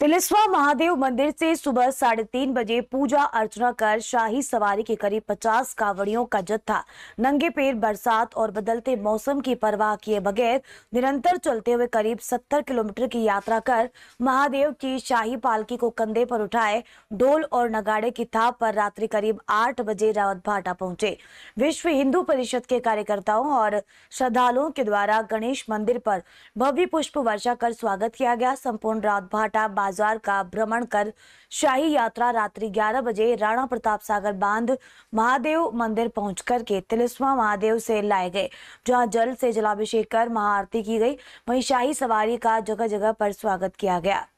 तिलिस्वा महादेव मंदिर से सुबह साढ़े तीन बजे पूजा अर्चना कर शाही सवारी के करीब 50 कावड़ियों का जत्था नंगे पैर बरसात और बदलते मौसम की परवाह किए बगैर निरंतर चलते हुए करीब 70 किलोमीटर की यात्रा कर महादेव की शाही पालकी को कंधे पर उठाए ढोल और नगाड़े की थाप पर रात्रि करीब आठ बजे रावत भाटा पहुंचे विश्व हिंदू परिषद के कार्यकर्ताओं और श्रद्धालुओं के द्वारा गणेश मंदिर पर भव्य पुष्प वर्षा कर स्वागत किया गया संपूर्ण रावत भाटा बाजार का भ्रमण कर शाही यात्रा रात्रि 11 बजे राणा प्रताप सागर बांध महादेव मंदिर पहुंच के तिलस्मा महादेव से लाए गए जहां जल से जलाभिषेक कर महाआरती की गई वहीं शाही सवारी का जगह जगह पर स्वागत किया गया